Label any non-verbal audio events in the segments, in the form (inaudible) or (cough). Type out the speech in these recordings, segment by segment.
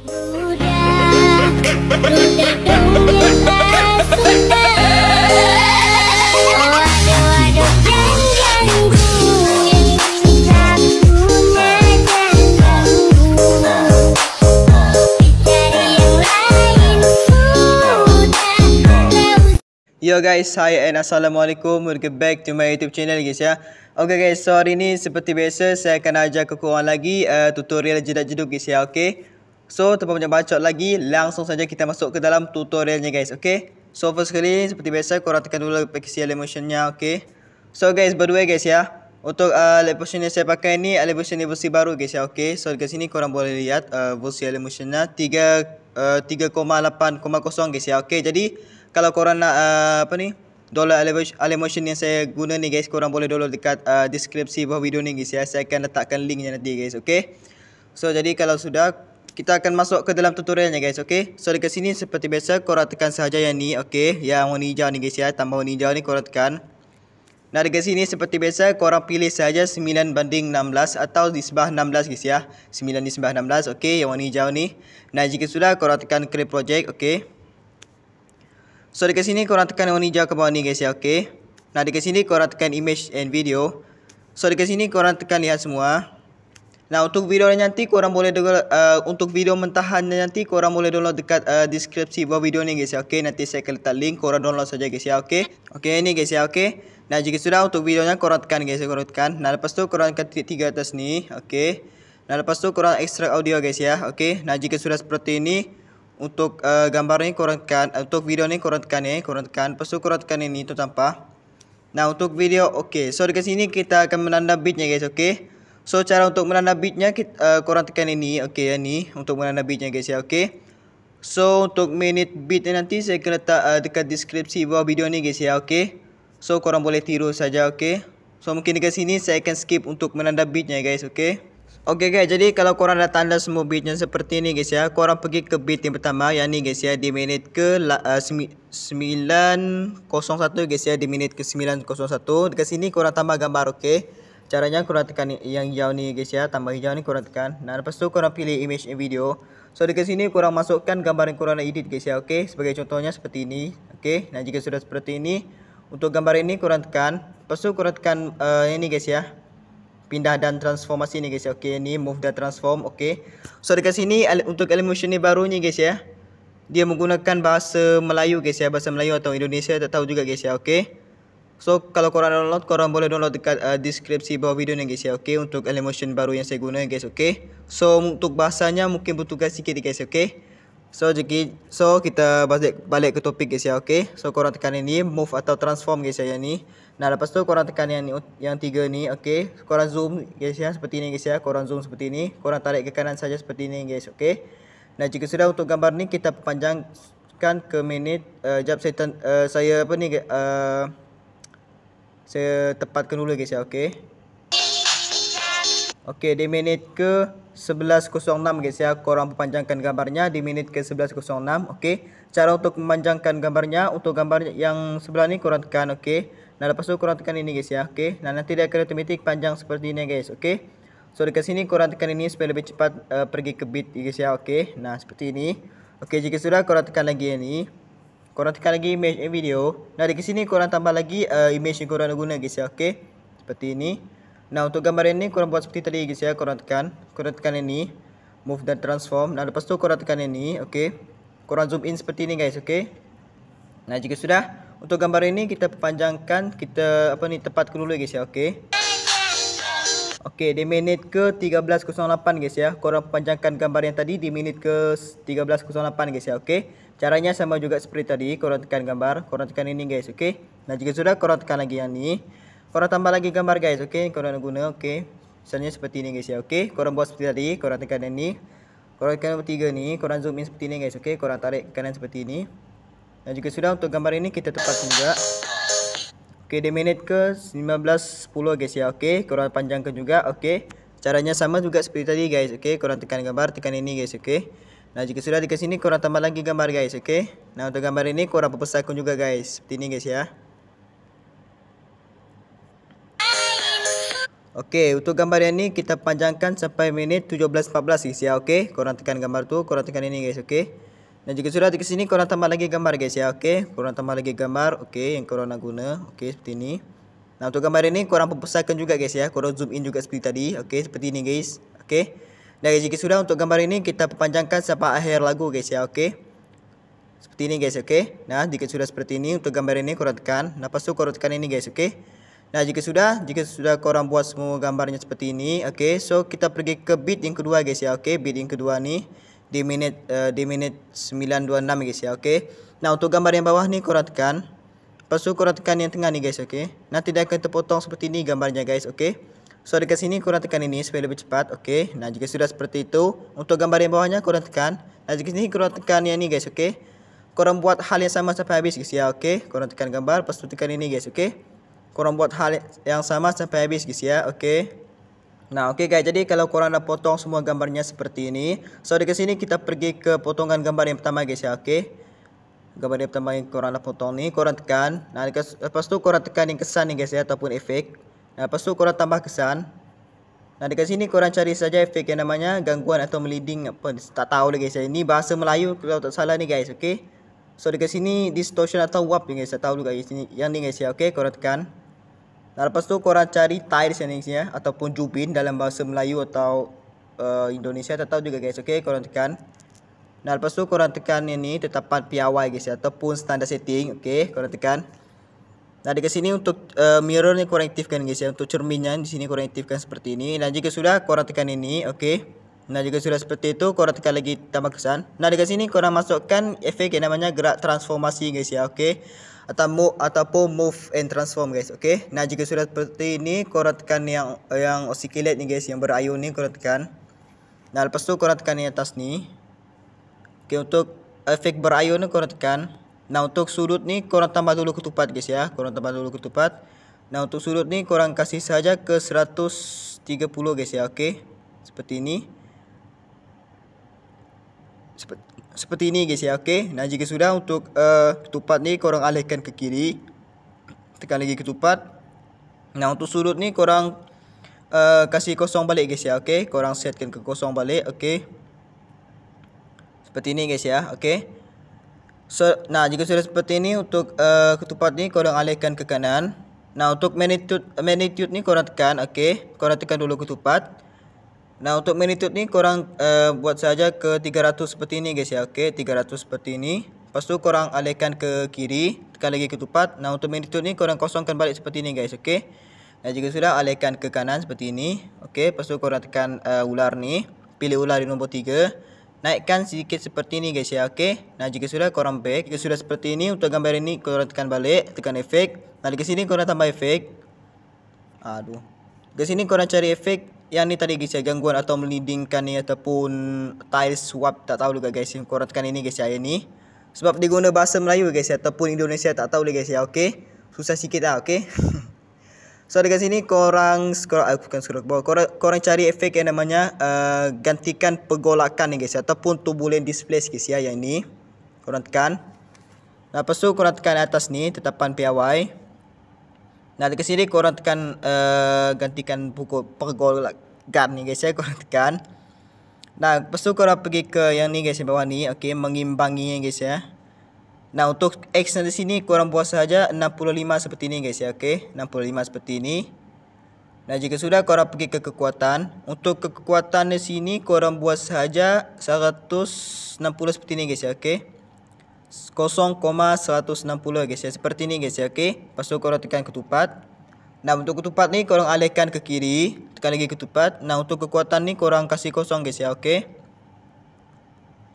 Yo guys, hi and assalamualaikum. Welcome back to my YouTube channel guys ya. Okay guys, so hari ni seperti biasa saya akan ajak ke lagi uh, tutorial jedak jeduk guys ya. Okay. So tanpa banyak bacot lagi Langsung saja kita masuk ke dalam tutorialnya guys Okay So first sekali seperti biasa korang tekan dulu Pakai CL Emotionnya okay So guys by the way guys ya Untuk uh, Lepotion yang saya pakai ni Lepotion ni versi baru guys ya Okay so dekat sini korang boleh lihat uh, Versi CL 3.8.0 uh, guys ya Okay jadi Kalau korang nak uh, apa ni Dollar Alemotion yang saya guna ni guys Korang boleh download dekat uh, deskripsi bawah video ni guys ya Saya akan letakkan linknya nanti guys okay So jadi kalau sudah kita akan masuk ke dalam tutorialnya guys okey so dekat sini seperti biasa korang tekan sahaja yang ni okey yang warna hijau ni guys ya tambah warna hijau ni korang tekan nah dekat sini seperti biasa korang pilih sahaja 9 banding 16 atau nisbah 16 guys ya 9 nisbah 16 okey yang warna hijau ni nah jika sudah korang tekan create project okey so dekat sini korang tekan warna hijau ke bawah ni guys ya okey nah dekat sini korang tekan image and video so dekat sini korang tekan lihat semua Nah untuk video ni nanti korang boleh dengar uh, untuk video mentahan ni nanti korang boleh download dekat uh, deskripsi bawah video ni guys ya. Okey nanti saya akan letak link korang download saja guys ya. okay Okey ini guys ya. Okey. Nah jika sudah untuk videonya korang tekan guys ya, korang tekan. Nah lepas tu korang akan titik tiga atas ni. Okay. Nah lepas tu korang extract audio guys ya. Okay. Nah jika sudah seperti ini untuk uh, gambar ni korang tekan uh, untuk video ni korang tekan ya. Korang tekan. Lepas tu korang tekan ini tu tanpa. Nah untuk video okay. So dekat sini kita akan menanda bitnya guys Okay. So cara untuk menanda bitnya, kita, uh, eh, korang tekan ini Okay ya ni untuk menanda bitnya, guys ya okay So untuk minute beat ni nanti saya kena letak uh, eh, dekat deskripsi bawah video ni guys ya okay So korang boleh tiru saja okay So mungkin dekat sini saya akan skip untuk menanda bitnya, guys okay Okay guys jadi kalau korang dah tanda semua bitnya seperti ini, guys ya Korang pergi ke bit yang pertama ya ni guys ya di minute ke uh, eh, 901 guys ya di minute ke 901 Dekat sini korang tambah gambar okay Caranya korang tekan yang hijau ni guys ya Tambah hijau ni korang tekan Nah lepas tu korang pilih image and video So dekat sini korang masukkan gambar yang korang nak edit guys ya Okay sebagai contohnya seperti ini Okay nah jika sudah seperti ini Untuk gambar ini korang tekan Lepas tu korang tekan uh, eh, ini guys ya Pindah dan transformasi ni guys ya Okay ni move dan transform okay So dekat sini untuk animation ni barunya guys ya Dia menggunakan bahasa Melayu guys ya Bahasa Melayu atau Indonesia tak tahu juga guys ya Okay So kalau korang download, korang boleh download dekat uh, deskripsi bawah video ni guys ya. Okey untuk animation baru yang saya guna guys, okey. So untuk bahasanya mungkin bertugas sikit guys, okey. So jadi so kita balik balik ke topik guys ya, okey. So korang tekan ini move atau transform guys ya yang ni. Nah, lepas tu korang tekan yang ni, yang tiga ni, okey. Korang zoom guys ya seperti ini guys ya. Korang zoom seperti ini. Korang tarik ke kanan saja seperti ini guys, okey. Nah, jika sudah untuk gambar ni kita panjangkan ke minit uh, jap saya uh, saya apa ni uh, saya tepatkan dulu guys ya okay okay di minit ke 11.06 guys ya korang perpanjangkan gambarnya di minit ke 11.06 okay Cara untuk memanjangkan gambarnya untuk gambar yang sebelah ni korang tekan okey. Nah lepas tu korang tekan ini guys ya okay Nah nanti dia akan otomatik panjang seperti ini guys okay So dekat sini korang tekan ini supaya lebih cepat uh, pergi ke bit guys ya okay Nah seperti ini. okay jika sudah korang tekan lagi yang ini korang tekan lagi image and video. Nah, dekat sini korang tambah lagi uh, image yang korang nak guna guys ya. Okey. Seperti ini. Nah, untuk gambar ini, korang buat seperti tadi guys ya. Korang tekan, korang tekan ini move dan transform. Nah, lepas tu korang tekan ini, okay? Korang zoom in seperti ini guys, okay? Nah, jika sudah, untuk gambar ini kita panjangkan, kita apa ni tepatkan dulu guys ya, okey. Okey, di minit ke 13.08 guys ya. Korang panjangkan gambar yang tadi di minit ke 13.08 guys ya. Okey. Caranya sama juga seperti tadi. Korang tekan gambar. Korang tekan ini guys. Okey. Nah, jika sudah korang tekan lagi yang ni. Korang tambah lagi gambar guys. Okey. Korang nak guna. Okey. Misalnya seperti ini guys ya. Okey. Korang buat seperti tadi. Korang tekan yang ni. Korang tekan nombor tiga ni. Korang zoom in seperti ini guys. Okey. Korang tarik kanan seperti ini. Nah jika sudah untuk gambar ini kita tepat juga. Okey, dia minit ke 15.10 guys ya. Okey, korang panjangkan juga. Okay, Caranya sama juga seperti tadi guys. Okay, kurang tekan gambar, tekan ini guys. Okay. Nah, jika sudah dekat sini kurang tambah lagi gambar guys. Okay. Nah, untuk gambar ini korang perbesarkan juga guys. Seperti ini guys ya. Okay, untuk gambar yang ni kita panjangkan sampai minit 17.14 guys ya. Okay, kurang tekan gambar tu, kurang tekan ini guys. Okay. Dan jika sudah ke sini korang tambah lagi gambar guys ya. Okey, korang tambah lagi gambar. Okey, yang korang nak guna. Okey, seperti ini. Nah, untuk gambar ini korang perbesarkan juga guys ya. Korang zoom in juga seperti tadi. Okey, seperti ini guys. Okey. Dan jika sudah untuk gambar ini kita perpanjangkan sampai akhir lagu guys ya. Okey. Seperti ini guys, okey. Nah, jika sudah seperti ini untuk gambar ini korang tekan. Nah, pasu korang tekan ini guys, okey. Nah, jika sudah, jika sudah korang buat semua gambarnya seperti ini, okey. So, kita pergi ke beat yang kedua guys ya. Okey, beat yang kedua ni di minit uh, di minit 926 guys ya okay. nah untuk gambar yang bawah ni korang tekan lepas tu korang yang tengah ni guys okay. Nah, tidak akan terpotong seperti ini gambarnya guys okay. so dekat sini korang ini supaya lebih cepat okay. nah jika sudah seperti itu untuk gambar yang bawahnya korang tekan nah jika sini korang yang ni guys okay. korang buat hal yang sama sampai habis guys ya okay. korang tekan gambar lepas tu tekan ini guys okay. korang buat hal yang sama sampai habis guys ya okay. Nah, okey guys, jadi kalau korang dah potong semua gambarnya seperti ini. So, dekat sini kita pergi ke potongan gambar yang pertama guys ya, okey. Gambar yang pertama yang korang dah potong ni, korang tekan. Nah, lepas tu korang tekan yang kesan ni guys ya, ataupun efek. Nah, lepas tu korang tambah kesan. Nah, dekat sini korang cari saja efek yang namanya gangguan atau meliding apa, tak tahu lagi guys ya. Ini bahasa Melayu kalau tak salah ni guys, okey. So, dekat sini distortion atau warp ni guys, tak tahu juga guys. Ini, yang ni guys ya, okey, korang tekan. Nah, lepas tu korang cari tire settingsnya ataupun jubin dalam bahasa Melayu atau uh, Indonesia tak tahu juga guys. Okey, korang tekan. Nah, lepas tu korang tekan ini tetapan PIY guys ya, ataupun standard setting. Okey, korang tekan. Nah, dekat sini untuk uh, mirror ni korang aktifkan guys ya. Untuk cerminnya di sini korang aktifkan seperti ini. Dan jika sudah korang tekan ini, okey. Nah, jika sudah seperti itu korang tekan lagi tambah kesan. Nah, dekat sini korang masukkan efek yang namanya gerak transformasi guys ya. Okey atau ataupun move and transform guys okey nah jika sudah seperti ini korang yang yang osikilet ni guys yang berayun ni korang nah lepas tu korang yang atas ni okey untuk efek berayun ni korang nah untuk sudut ni korang tambah dulu ketupat guys ya korang tambah dulu ketupat nah untuk sudut ni korang kasih saja ke 130 guys ya okey seperti ini seperti ini guys ya okey nah jika sudah untuk uh, ketupat ni korang alihkan ke kiri tekan lagi ketupat nah untuk sudut ni korang uh, kasih kosong balik guys ya okey korang setkan ke kosong balik okey seperti ini guys ya okey so nah jika sudah seperti ini untuk uh, ketupat ni korang alihkan ke kanan nah untuk magnitude magnitude ni korang tekan okey korang tekan dulu ketupat Nah untuk magnitude ni korang uh, buat saja ke 300 seperti ini guys ya. Okey 300 seperti ini. Lepas tu korang alihkan ke kiri. Tekan lagi ketupat. Nah untuk magnitude ni korang kosongkan balik seperti ini guys. okay? Nah jika sudah alihkan ke kanan seperti ini. okay? Lepas tu korang tekan uh, ular ni. Pilih ular di nombor 3. Naikkan sedikit seperti ini guys ya. Okey. Nah jika sudah korang back. Jika sudah seperti ini untuk gambar ini korang tekan balik. Tekan efek. Nah di sini korang tambah efek. Aduh. Di sini korang cari efek yang ni tadi guys ya gangguan atau melindingkan ni ataupun tile swap tak tahu juga guys yang korang ini guys ya ini sebab diguna bahasa Melayu guys ya ataupun Indonesia tak tahu lagi guys ya okey susah sikit lah okey (laughs) so guys ini korang scroll aku eh, bukan scroll bawah korang, korang cari efek yang namanya uh, gantikan pergolakan ni guys ya ataupun turbulent displace guys ya yang ini korang tekan lepas tu korang atas ni tetapan PIY Nah dekat sini korang tekan uh, gantikan pukul pergol lah. gun ni guys ya korang tekan. Nah lepas tu korang pergi ke yang ni guys yang bawah ni okey mengimbangi guys ya. Nah untuk X di sini korang buat saja 65 seperti ni guys ya okey 65 seperti ni. Nah jika sudah korang pergi ke kekuatan untuk ke kekuatan di sini korang buat saja 160 seperti ni guys ya okey. 0,160 guys ya. Seperti ini guys ya. Okey. Lepas korang tekan ketupat. Nah, untuk ketupat ni korang alihkan ke kiri, tekan lagi ketupat. Nah, untuk kekuatan ni korang kasih kosong guys ya. okay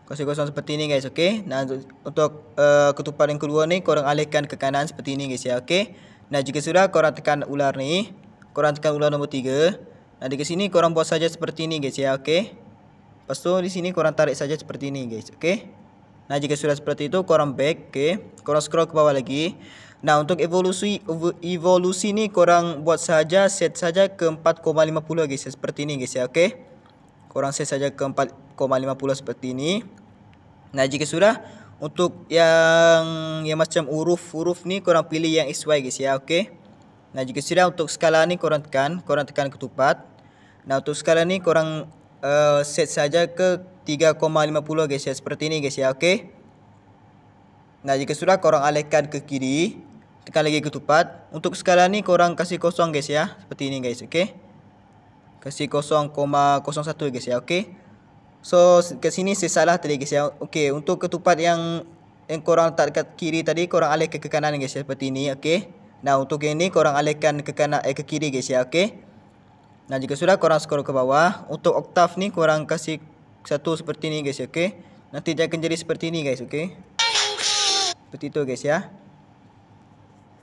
Kasih kosong seperti ini guys, okay. Nah, untuk uh, ketupat yang kedua ni korang alihkan ke kanan seperti ini guys ya. okay. Nah, jika sudah korang tekan ular ni, korang tekan ular nombor 3. Nah, di sini korang buat saja seperti ini guys ya, okey. Pastu di sini korang tarik saja seperti ini guys, okay. Nah jika sudah seperti itu korang back ke okay. Korang scroll ke bawah lagi Nah untuk evolusi evolusi ni korang buat saja set saja ke 4.50 lagi ya. Seperti ini, guys ya okay? Korang set saja ke 4.50 seperti ini. Nah jika sudah untuk yang yang macam huruf-huruf ni korang pilih yang SY guys ya okay? Nah jika sudah untuk skala ni korang tekan, korang tekan ketupat Nah untuk skala ni korang Eh, set saja ke 3.50 guys ya seperti ini guys ya okay. nah jika sudah korang alihkan ke kiri tekan lagi ketupat untuk skala ni korang kasih kosong guys ya seperti ini guys okay. kasih 0.01 guys ya okay. so ke sini saya salah tadi guys ya okay. untuk ketupat yang yang korang letak dekat kiri tadi korang alihkan ke kanan guys ya seperti ini okay. nah untuk yang ni korang alihkan ke kanan eh ke kiri guys ya okay. Nah jika sudah korang skor ke bawah Untuk oktav ni korang kasih satu seperti ni guys ya, okay? Nanti dia akan jadi seperti ni guys okay? Seperti tu guys ya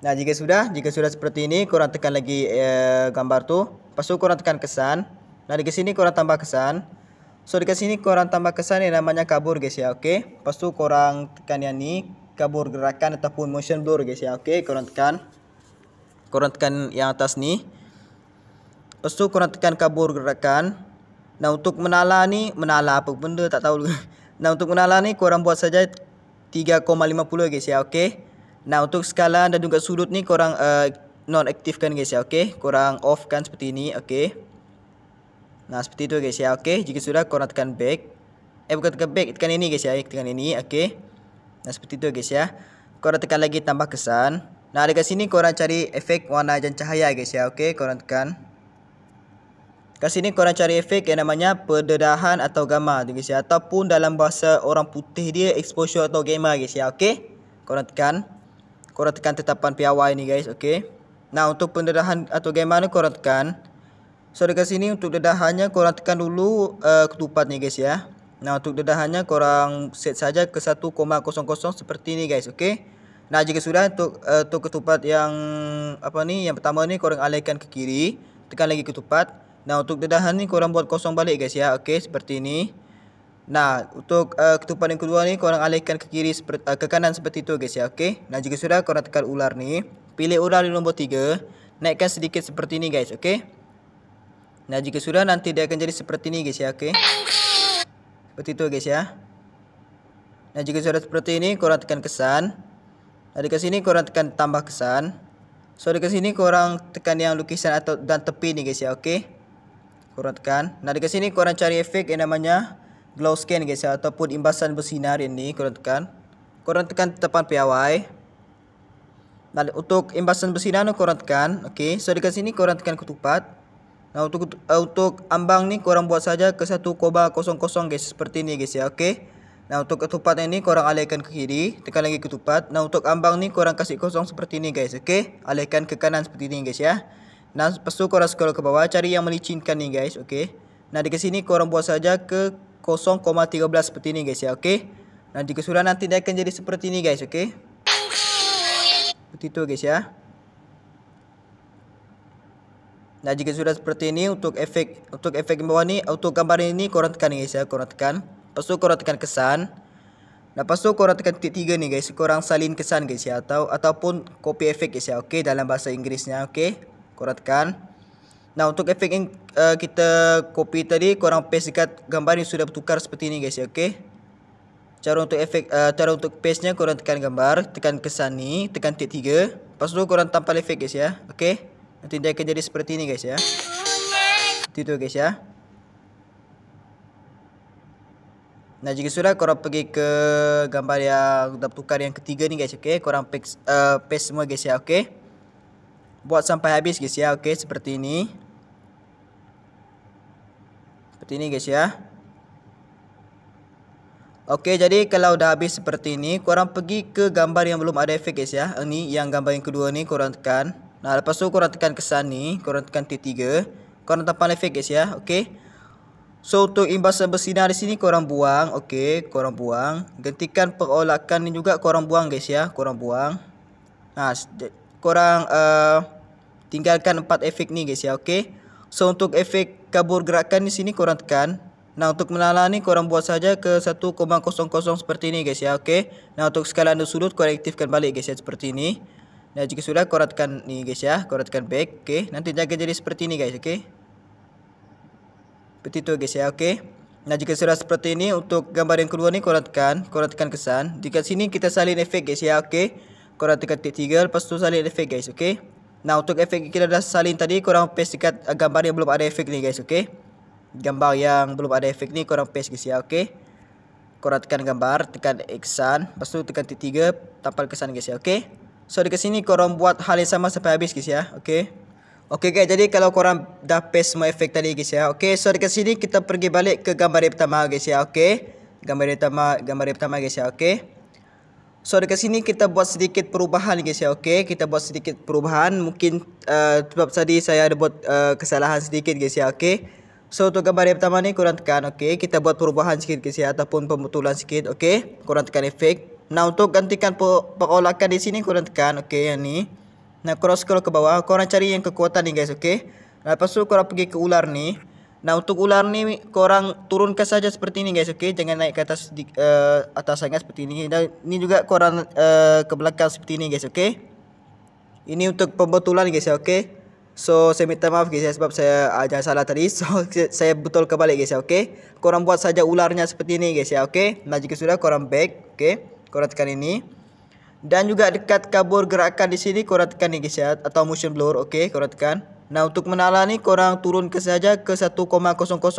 Nah jika sudah Jika sudah seperti ini korang tekan lagi uh, gambar tu Lepas tu korang tekan kesan Nah dekat sini korang tambah kesan So dekat sini korang tambah kesan ni namanya kabur guys ya okay? Lepas tu korang tekan yang ni Kabur gerakan ataupun motion blur guys ya okay? Korang tekan Korang tekan yang atas ni Lepas tu korang tekan kabur gerakan Dan untuk menala ni Menala apa benda tak tahu Dan (laughs) untuk menala ni korang buat saja 3.50 guys ya okay Nah untuk skala dan juga sudut ni korang uh, eh, non aktifkan guys ya okay Korang off kan seperti ini okay Nah seperti itu guys ya okay Jika sudah korang tekan back Eh bukan tekan back tekan ini guys ya eh, Tekan ini okay Nah seperti itu guys ya Korang tekan lagi tambah kesan Nah dekat sini korang cari efek warna dan cahaya guys ya okay Korang tekan Kat sini korang cari efek yang namanya perdedahan atau gamma tu guys ya ataupun dalam bahasa orang putih dia exposure atau gamma guys ya. Okey. Korang tekan korang tekan tetapan piawai ni guys, okey. Nah, untuk pendedahan atau gamma ni korang tekan. So dekat sini untuk dedahannya korang tekan dulu uh, ketupat ni guys ya. Nah, untuk dedahannya korang set saja ke 1.00 seperti ini guys, okey. Nah jika sudah untuk, uh, untuk ketupat yang apa ni yang pertama ni korang alihkan ke kiri tekan lagi ketupat Nah untuk dedahan ni korang buat kosong balik guys ya Okey seperti ini. Nah untuk uh, eh, ketupat yang kedua ni korang alihkan ke kiri seperti, uh, eh, ke kanan seperti itu guys ya Okey Nah jika sudah korang tekan ular ni Pilih ular di nombor 3 Naikkan sedikit seperti ini guys okey Nah jika sudah nanti dia akan jadi seperti ini guys ya Okey Seperti tu guys ya Nah jika sudah seperti ini korang tekan kesan Nah dekat sini korang tekan tambah kesan So dekat sini korang tekan yang lukisan atau dan tepi ni guys ya okey korang tekan. Nah dekat sini korang cari efek yang namanya glow scan guys ya ataupun imbasan bersinar yang ni korang tekan. Korang tekan tepat piawai. Nah untuk imbasan bersinar ni korang tekan. Okey. So dekat sini korang tekan ketupat. Nah untuk uh, untuk ambang ni korang buat saja ke satu kosong guys seperti ni guys ya. Okey. Nah untuk ketupat ini korang alihkan ke kiri, tekan lagi ketupat. Nah untuk ambang ni korang kasih kosong seperti ini guys, okey? Alihkan ke kanan seperti ini guys ya. Nah, lepas tu korang scroll ke bawah Cari yang melicinkan ni guys okay. Nah di sini korang buat saja ke 0.13 seperti ini guys ya okay. Nah di keseluruhan nanti dia akan jadi seperti ini guys okay. Seperti tu guys ya Nah jika sudah seperti ini untuk efek untuk efek yang bawah ni untuk gambar ini korang tekan ni guys ya korang tekan. Lepas tu korang tekan kesan. Nah lepas tu korang tekan titik tiga ni guys korang salin kesan guys ya atau ataupun copy efek guys ya okey dalam bahasa Inggerisnya okey korang Nah untuk efek yang uh, kita copy tadi korang paste dekat gambar ni sudah bertukar seperti ini guys ya okay? Cara untuk efek uh, cara untuk paste nya korang tekan gambar tekan kesan ni tekan tip 3 Lepas tu korang tampal efek guys ya Okey. Nanti dia akan jadi seperti ini guys ya Nanti tu guys ya Nah jika sudah korang pergi ke gambar yang dah bertukar yang ketiga ni guys Okey. Korang paste, uh, paste semua guys ya Okey buat sampai habis guys ya. Okey, seperti ini. Seperti ini guys ya. Okey, jadi kalau dah habis seperti ini, korang pergi ke gambar yang belum ada efek guys ya. Ini yang gambar yang kedua ni korang tekan. Nah, lepas tu korang tekan kesan ni, korang tekan T3. Korang tampal efek guys ya. Okey. So untuk imbasan bersinar di sini korang buang, okey, korang buang. gantikan perolakan ni juga korang buang guys ya, korang buang. Nah, korang uh, tinggalkan empat efek ni guys ya okey so untuk efek kabur gerakan di sini korang tekan nah untuk menala ni korang buat saja ke 1.00 seperti ini guys ya okey nah untuk skala dan sudut korang aktifkan balik guys ya seperti ini nah jika sudah korang tekan ni guys ya korang tekan back okey nanti jaga jadi seperti ini guys okey seperti itu guys ya okey Nah jika sudah seperti ini untuk gambar yang keluar ni korang tekan, korang tekan kesan. Jika sini kita salin efek guys ya, okey korang tekan tip 3 lepas tu salin efek guys okey nah untuk efek kita dah salin tadi korang paste dekat uh, gambar yang belum ada efek ni guys okey gambar yang belum ada efek ni korang paste guys ya okey korang tekan gambar tekan X eksan lepas tu tekan tip 3 tampal kesan guys ya okey so dekat sini korang buat hal yang sama sampai habis guys ya okey Okey guys, jadi kalau korang dah paste semua efek tadi guys ya. Okey, so dekat sini kita pergi balik ke gambar yang pertama guys ya. Okey. Gambar yang pertama, gambar yang pertama guys ya. Okey. So dekat sini kita buat sedikit perubahan guys ya. Okey, kita buat sedikit perubahan. Mungkin uh, sebab tadi saya ada buat uh, kesalahan sedikit guys ya. Okey. So untuk gambar yang pertama ni korang tekan okey. Kita buat perubahan sikit guys ya ataupun pembetulan sikit okey. Korang tekan efek. Nah untuk gantikan pengolakan di sini korang tekan okey yang ni. Nah cross scroll ke bawah, korang cari yang kekuatan ni guys okey. Lepas tu korang pergi ke ular ni. Nah untuk ular ni korang turunkan saja seperti ini guys okay? Jangan naik ke atas di, uh, atas sangat seperti ini Dan ini juga korang uh, ke belakang seperti ini guys okay? Ini untuk pembetulan guys ya. okay? So saya minta maaf guys ya, sebab saya ada ah, salah tadi (laughs) So saya betul kebalik guys ya okay? Korang buat saja ularnya seperti ini guys ya okay? Nah jika sudah korang back okay? Korang tekan ini Dan juga dekat kabur gerakan di sini korang tekan ini guys ya Atau motion blur okay? Korang tekan Nah untuk menala ni korang turun ke saja ke 1.00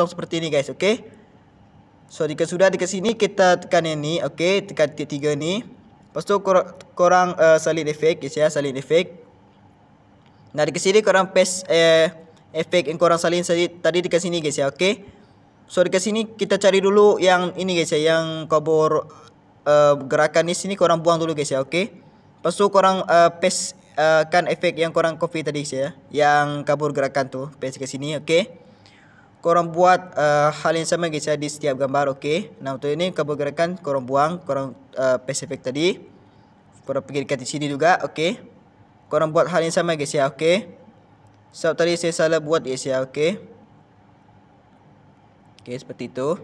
seperti ini guys, okay? So jika sudah di sini kita tekan yang ni, okay? Tekan titik tiga ni. Lepas tu korang, korang uh, eh, salin efek, guys ya, salin efek. Nah di sini korang paste uh, efek yang korang salin tadi di sini guys ya, okay? So di sini kita cari dulu yang ini guys ya, yang kabur uh, gerakan ni sini korang buang dulu guys ya, okay? Lepas tu korang uh, paste Uh, kan efek yang korang copy tadi saya yang kabur gerakan tu paste ke sini okey korang buat uh, hal yang sama guys di setiap gambar okey nah untuk ini kabur gerakan korang buang korang uh, paste efek tadi korang pergi dekat di sini juga okey korang buat hal yang sama guys ya okey so tadi saya salah buat guys ya okey okey seperti itu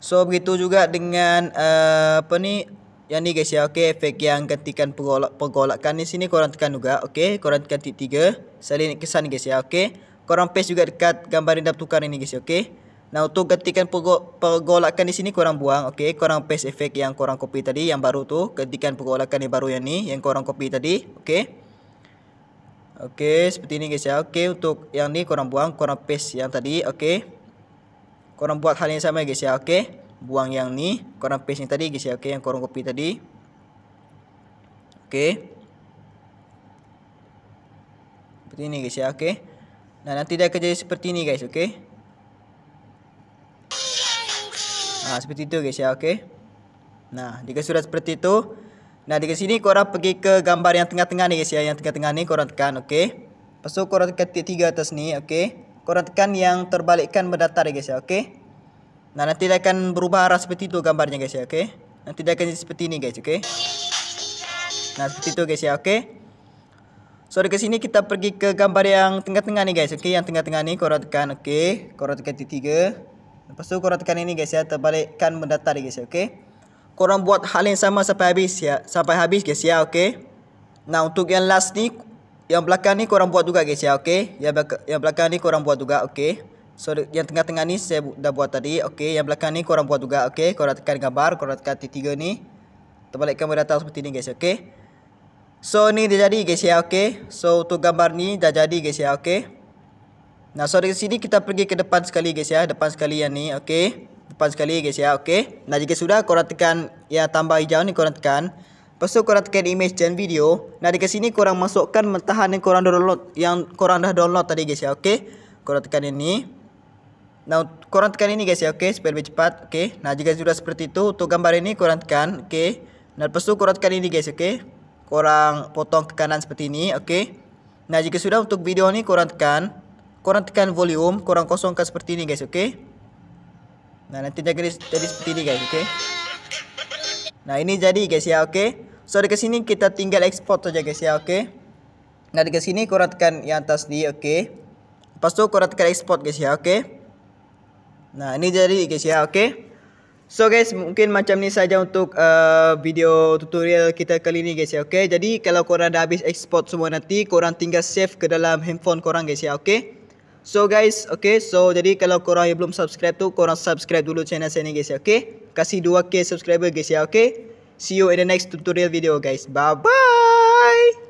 so begitu juga dengan uh, apa ni yang ni guys ya okey efek yang gantikan pergolak pergolakan ni sini korang tekan juga okey korang tekan titik tiga salin kesan guys ya okey korang paste juga dekat gambar yang rendah tukar ini guys ya okey nah untuk gantikan pergolakan di sini korang buang okey korang paste efek yang korang copy tadi yang baru tu gantikan pergolakan yang baru yang ni yang korang copy tadi okey okey seperti ini guys ya okey untuk yang ni korang buang korang paste yang tadi okey korang buat hal yang sama guys ya okey buang yang ini korang paste yang tadi guys ya oke yang korang copy tadi oke seperti ini guys ya oke nah nanti dia akan jadi seperti ini guys oke nah seperti itu guys ya oke nah jika sudah seperti itu nah di sini korang pergi ke gambar yang tengah-tengah nih guys ya yang tengah-tengah ni korang tekan oke pasal korang tekan titik tiga atas ni, okey. Korang tekan yang terbalikkan berdatar guys ya, okey. Nah nanti dia akan berubah arah seperti itu gambarnya guys ya, okey. Nanti dia akan jadi seperti ini guys, okay? Nah seperti itu guys ya, okey. So dari sini kita pergi ke gambar yang tengah-tengah ni guys, okay? Yang tengah-tengah ni korang tekan okey, korang tekan titik 3. Lepas tu korang tekan ini guys ya, terbalikkan mendatar tadi guys ya, okey. Korang buat hal yang sama sampai habis ya, sampai habis guys ya, okay? Nah untuk yang last ni yang belakang ni korang buat juga guys ya, okay? Yang belakang ni korang buat juga, okay? So yang tengah-tengah ni saya dah buat tadi Okay yang belakang ni korang buat juga Okay korang tekan gambar Korang tekan T3 ni Terbalikkan boleh datang seperti ni guys Okay So ni dah jadi guys ya Okay So untuk gambar ni dah jadi guys ya Okay Nah so dari sini kita pergi ke depan sekali guys ya Depan sekali yang ni Okay Depan sekali guys ya Okay Nah jika sudah korang tekan ya tambah hijau ni korang tekan Lepas tu korang tekan image dan video Nah dekat sini korang masukkan mentahan yang korang dah download Yang korang dah download tadi guys ya Okay Korang tekan ini. Nah, korang tekan ini guys ya, okey, supaya lebih cepat. Okey. Nah, jika sudah seperti itu, untuk gambar ini korang tekan, okey. Nah, lepas tu korang tekan ini guys, okey. Korang potong ke kanan seperti ini, okey. Nah, jika sudah untuk video ini korang tekan, korang tekan volume, korang kosongkan seperti ini guys, okey. Nah, nanti jadi jadi seperti ini guys, okey. Nah, ini jadi guys ya, okey. So, dari sini kita tinggal export saja guys ya, okey. Nah, dari sini korang tekan yang atas ni, okey. Lepas tu korang tekan export guys ya, okey. Nah, ini jadi guys ya, okay. So guys, mungkin macam ni saja untuk uh, video tutorial kita kali ni guys ya, okay. Jadi kalau korang dah habis export semua nanti, korang tinggal save ke dalam handphone korang guys ya, okay. So guys, okay. So jadi kalau korang yang belum subscribe tu, korang subscribe dulu channel saya ni guys ya, okay. Kasih 2k subscriber guys ya, okay. See you in the next tutorial video guys. Bye bye.